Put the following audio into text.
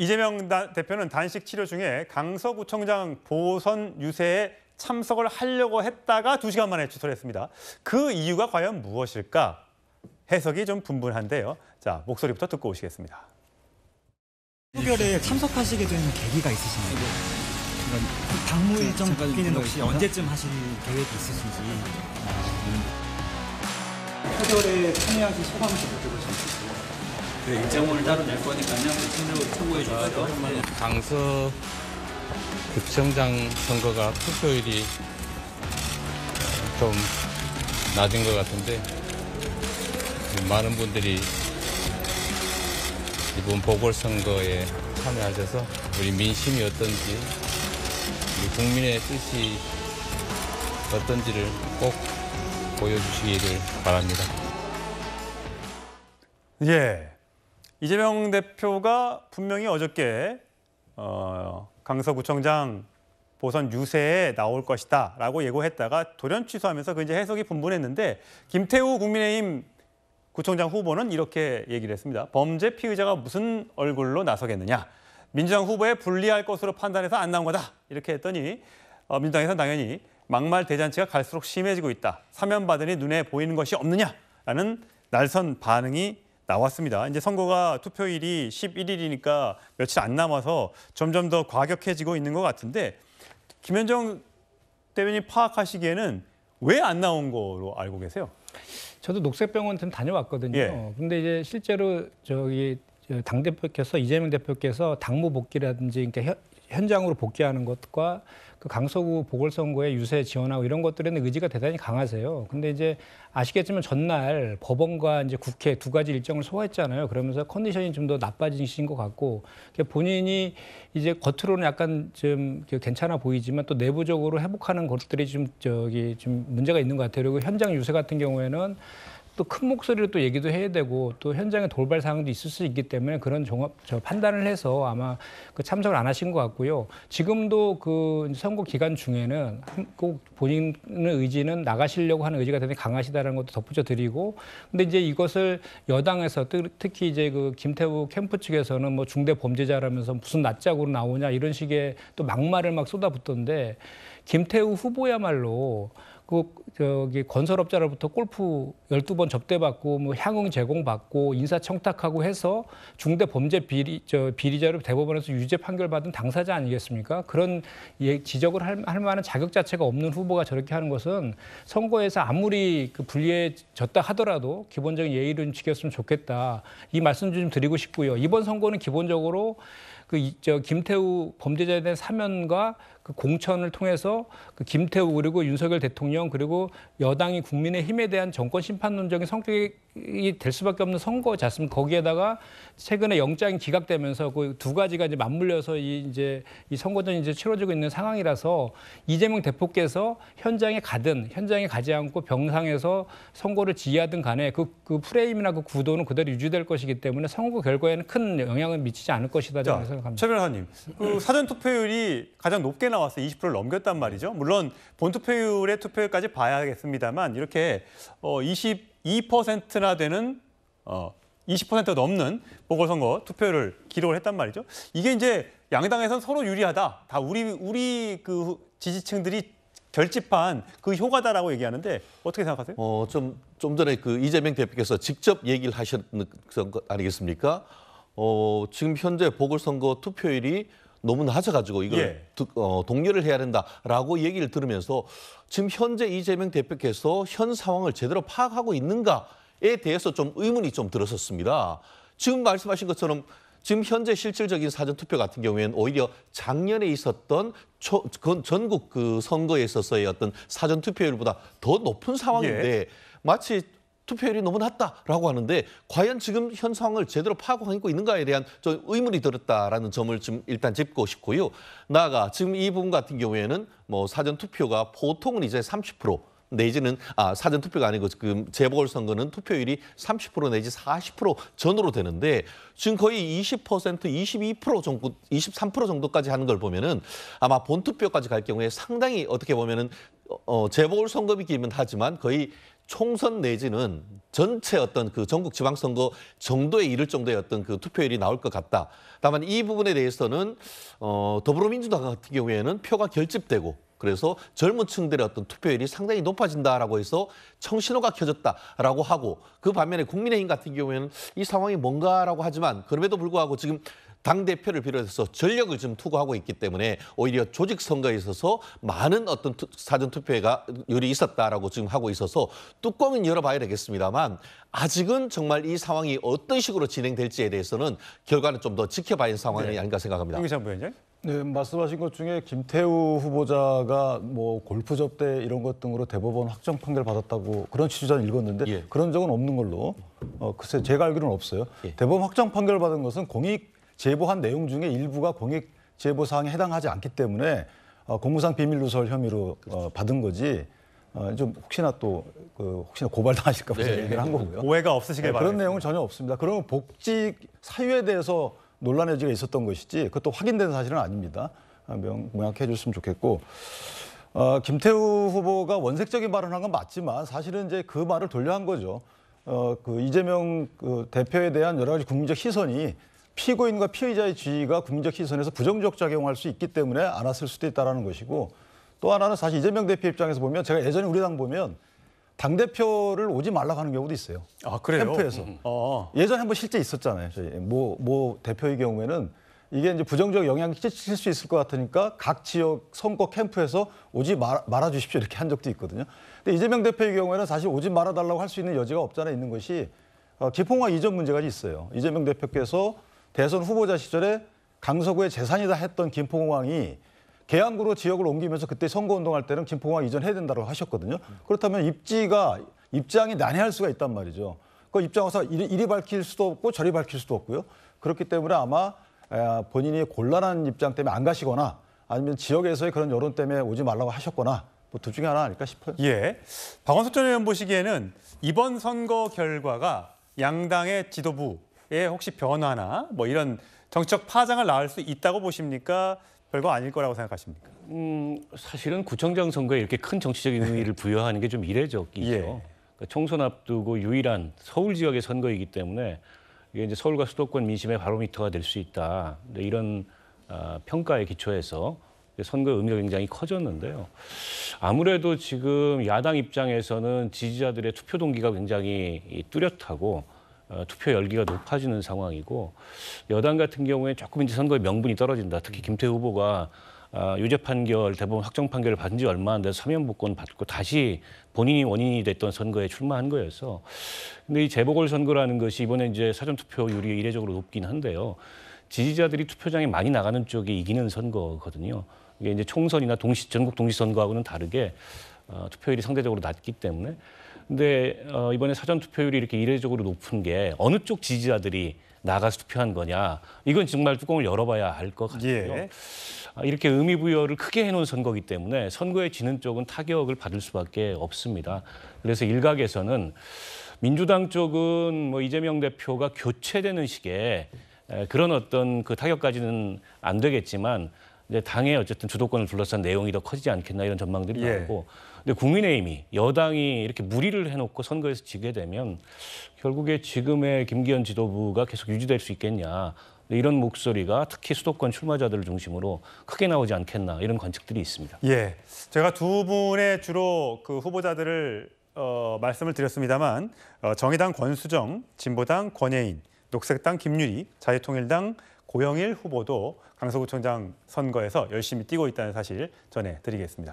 이재명 대표는 단식 치료 중에 강서구청장 보선 유세에 참석을 하려고 했다가 두시간 만에 취소를 했습니다. 그 이유가 과연 무엇일까? 해석이 좀 분분한데요. 자, 목소리부터 듣고 오시겠습니다. 후결에 참석하시게 된 계기가 있으신가요? 당무 일정 기는 혹시 언제쯤 하실 계획이 있으신지. 후결에 참여하신 소감이 어떻게 보십니까? 그 네, 입장문을 따로 낼 거니까요. 참조로 그 참고해 주세요. 강서 구청장 선거가 투표율이 좀 낮은 것 같은데 많은 분들이 이번 보궐선거에 참여하셔서 우리 민심이 어떤지 우리 국민의 뜻이 어떤지를 꼭 보여주시기를 바랍니다. 예. 이재명 대표가 분명히 어저께 어, 강서구청장 보선 유세에 나올 것이다 라고 예고했다가 돌연 취소하면서 그 이제 해석이 분분했는데 김태우 국민의힘 구청장 후보는 이렇게 얘기를 했습니다. 범죄 피의자가 무슨 얼굴로 나서겠느냐. 민주당 후보에 불리할 것으로 판단해서 안 나온 거다. 이렇게 했더니 어, 민주당에서는 당연히 막말 대잔치가 갈수록 심해지고 있다. 사면받으니 눈에 보이는 것이 없느냐라는 날선 반응이 나왔습니다. 이제 선거가 투표일이 11일이니까 며칠 안 남아서 점점 더 과격해지고 있는 것 같은데 김현정 대변인 파악하시기에는 왜 안 나온 거로 알고 계세요? 저도 녹색병원 좀 다녀왔거든요. 예. 근데 이제 실제로 저기 당 대표께서 이재명 대표께서 당무 복귀라든지 그러니까 현장으로 복귀하는 것과 그 강서구 보궐선거에 유세 지원하고 이런 것들에는 의지가 대단히 강하세요. 근데 이제 아시겠지만 전날 법원과 이제 국회 두 가지 일정을 소화했잖아요. 그러면서 컨디션이 좀 더 나빠지신 것 같고 본인이 이제 겉으로는 약간 좀 괜찮아 보이지만 또 내부적으로 회복하는 것들이 좀 저기 좀 문제가 있는 것 같아요. 그리고 현장 유세 같은 경우에는 또큰 목소리로 또 얘기도 해야 되고 또 현장에 돌발 상황도 있을 수 있기 때문에 그런 종합 저 판단을 해서 아마 그 참석을 안 하신 것 같고요. 지금도 그 선거 기간 중에는 꼭 본인의 의지는 나가시려고 하는 의지가 되게 강하시다는 것도 덧붙여 드리고 근데 이제 이것을 여당에서 특히 이제 그 김태우 캠프 측에서는 뭐 중대 범죄자라면서 무슨 낯짝으로 나오냐 이런 식의 또 막말을 막 쏟아붓던데 김태우 후보야말로 그 저기 건설업자로부터 골프 12번 접대받고 뭐 향응 제공받고 인사 청탁하고 해서 중대 범죄 비리 저 비리자로 대법원에서 유죄 판결받은 당사자 아니겠습니까? 그런 예, 지적을 할, 할 만한 자격 자체가 없는 후보가 저렇게 하는 것은 선거에서 아무리 그 불리해졌다 하더라도 기본적인 예의를 지켰으면 좋겠다. 이 말씀 좀 드리고 싶고요. 이번 선거는 기본적으로 그 저 김태우 범죄자에 대한 사면과 그 공천을 통해서 그 김태우 그리고 윤석열 대통령 그리고 여당이 국민의힘에 대한 정권 심판 논쟁의 성격이 될 수밖에 없는 선거지 않습니까? 거기에다가 최근에 영장이 기각되면서 그 두 가지가 이제 맞물려서 이 이제 이 선거전이 이제 치러지고 있는 상황이라서 이재명 대표께서 현장에 가든 현장에 가지 않고 병상에서 선거를 지휘하든 간에 그, 그 프레임이나 그 구도는 그대로 유지될 것이기 때문에 선거 결과에는 큰 영향을 미치지 않을 것이다 는 생각합니다. 최 변호사님, 그 사전 투표율이 가장 높게 나와서 20%를 넘겼단 말이죠. 물론 본투표율의 투표율까지 봐야겠습니다만 이렇게 어 22%나 되는 어20% 넘는 보궐선거 투표율을 기록을 했단 말이죠. 이게 이제 양당에선 서로 유리하다. 다 우리 우리 그 지지층들이 결집한 그 효과다라고 얘기하는데 어떻게 생각하세요? 어, 좀, 좀 전에 그 이재명 대표께서 직접 얘기를 하셨던 것 아니겠습니까? 어, 지금 현재 보궐선거 투표율이 논문을 하셔가지고 이걸 예. 어, 독려를 해야 된다라고 얘기를 들으면서 지금 현재 이재명 대표께서 현 상황을 제대로 파악하고 있는가에 대해서 좀 의문이 좀 들었었습니다. 지금 말씀하신 것처럼 지금 현재 실질적인 사전투표 같은 경우에는 오히려 작년에 있었던 초, 그 전국 그 선거에 있어서의 어떤 사전투표율보다 더 높은 상황인데 예. 마치 투표율이 너무 낮다라고 하는데 과연 지금 현 상황을 제대로 파악하고 있는가에 대한 좀 의문이 들었다라는 점을 좀 일단 짚고 싶고요. 나아가 지금 이 부분 같은 경우에는 뭐 사전 투표가 보통은 이제 30% 내지는 아 사전 투표가 아니고 지금 재보궐 선거는 투표율이 30% 내지 40%전후로 되는데 지금 거의 20% 22% 정도 23% 정도까지 하는 걸 보면은 아마 본 투표까지 갈 경우에 상당히 어떻게 보면은 어 재보궐 선거이기는 하지만 거의 총선 내지는 전체 어떤 그 전국 지방선거 정도에 이를 정도의 어떤 그 투표율이 나올 것 같다. 다만 이 부분에 대해서는 어, 더불어민주당 같은 경우에는 표가 결집되고 그래서 젊은 층들의 어떤 투표율이 상당히 높아진다라고 해서 청신호가 켜졌다라고 하고 그 반면에 국민의힘 같은 경우에는 이 상황이 뭔가라고 하지만 그럼에도 불구하고 지금 당대표를 비롯해서 전력을 지금 투구하고 있기 때문에 오히려 조직 선거에 있어서 많은 어떤 사전투표가 율이 있었다라고 지금 하고 있어서 뚜껑은 열어봐야 되겠습니다만 아직은 정말 이 상황이 어떤 식으로 진행될지에 대해서는 결과는 좀 더 지켜봐야 하는 상황이 네. 아닌가 생각합니다. 김기찬 부위장 네, 말씀하신 것 중에 김태우 후보자가 뭐 골프 접대 이런 것 등으로 대법원 확정 판결 받았다고 그런 취지자는 읽었는데 예. 그런 적은 없는 걸로 어, 글쎄 제가 알기로는 없어요. 예. 대법원 확정 판결 받은 것은 공익 제보한 내용 중에 일부가 공익 제보 사항에 해당하지 않기 때문에 어, 공무상 비밀 누설 혐의로 어, 그렇죠. 받은 거지 어, 좀 혹시나 또 그, 혹시나 고발당하실까 봐 네. 얘기를 한 거고요. 오해가 없으시길 네, 바랍니다. 그런 내용은 전혀 없습니다. 그러면 복직 사유에 대해서 논란의 여지가 있었던 것이지 그것도 확인된 사실은 아닙니다. 아, 명, 명확히 해줬으면 좋겠고 어, 김태우 후보가 원색적인 발언한 건 맞지만 사실은 이제 그 말을 돌려한 거죠. 어, 그 이재명 그 대표에 대한 여러 가지 국민적 시선이 피고인과 피의자의 지위가 국민적 시선에서 부정적 작용할 수 있기 때문에 안았을 수도 있다는 것이고 또 하나는 사실 이재명 대표 입장에서 보면 제가 예전에 우리 당 보면 당 대표를 오지 말라고 하는 경우도 있어요. 아 그래요? 캠프에서 음, 음. 아. 예전에 한번 실제 있었잖아요. 저희 모, 모 대표의 경우에는 이게 이제 부정적 영향을 끼칠 수 있을 것 같으니까 각 지역 선거 캠프에서 오지 말, 아 주십시오 이렇게 한 적도 있거든요. 근데 이재명 대표의 경우에는 사실 오지 말아 달라고 할 수 있는 여지가 없잖아 있는 것이 어, 기풍과 이전 문제가 있어요. 이재명 대표께서 대선 후보자 시절에 강서구의 재산이다 했던 김포공항이 계양구로 지역을 옮기면서 그때 선거운동할 때는 김포공항 이전해야 된다고 하셨거든요. 그렇다면 입지가 입장이 난해할 수가 있단 말이죠. 그 입장에서 이리, 이리 밝힐 수도 없고 저리 밝힐 수도 없고요. 그렇기 때문에 아마 본인이 곤란한 입장 때문에 안 가시거나 아니면 지역에서의 그런 여론 때문에 오지 말라고 하셨거나 뭐둘 중에 하나 아닐까 싶어요. 예. 박원석 전 의원 보시기에는 이번 선거 결과가 양당의 지도부 예, 혹시 변화나 뭐 이런 정치적 파장을 낳을 수 있다고 보십니까? 별거 아닐 거라고 생각하십니까? 음, 사실은 구청장 선거에 이렇게 큰 정치적인 의미를 부여하는 게 좀 이례적이죠. 예. 그러니까 총선 앞두고 유일한 서울 지역의 선거이기 때문에 이게 이제 서울과 수도권 민심의 바로미터가 될 수 있다. 이런 어, 평가에 기초해서 선거 의미가 굉장히 커졌는데요. 아무래도 지금 야당 입장에서는 지지자들의 투표 동기가 굉장히 뚜렷하고 어, 투표 열기가 높아지는 상황이고 여당 같은 경우에 조금 이제 선거의 명분이 떨어진다. 특히 김태 우 후보가 아, 유죄 판결, 대법원 확정 판결을 받은 지 얼마 안 돼서 사면 복권 받고 다시 본인이 원인이 됐던 선거에 출마한 거여서 근데 이 재보궐 선거라는 것이 이번에 이제 사전 투표율이 이례적으로 높긴 한데요. 지지자들이 투표장에 많이 나가는 쪽이 이기는 선거거든요. 이게 이제 총선이나 동시 전국 동시 선거하고는 다르게 어, 투표율이 상대적으로 낮기 때문에 근데 어, 이번에 사전 투표율이 이렇게 이례적으로 높은 게 어느 쪽 지지자들이 나가서 투표한 거냐 이건 정말 뚜껑을 열어봐야 알 것 같고요. 예. 아, 이렇게 의미 부여를 크게 해놓은 선거기 때문에 선거에 지는 쪽은 타격을 받을 수밖에 없습니다. 그래서 일각에서는 민주당 쪽은 뭐 이재명 대표가 교체되는 식의 그런 어떤 그 타격까지는 안 되겠지만 이제 당의 어쨌든 주도권을 둘러싼 내용이 더 커지지 않겠나 이런 전망들이 예. 나오고 근데 국민의힘이 여당이 이렇게 무리를 해놓고 선거에서 지게 되면 결국에 지금의 김기현 지도부가 계속 유지될 수 있겠냐 이런 목소리가 특히 수도권 출마자들을 중심으로 크게 나오지 않겠나 이런 관측들이 있습니다. 예, 제가 두 분의 주로 그 후보자들을 어, 말씀을 드렸습니다만 어, 정의당 권수정, 진보당 권혜인, 녹색당 김유리, 자유통일당 고영일 후보도 강서구청장 선거에서 열심히 뛰고 있다는 사실 전해드리겠습니다.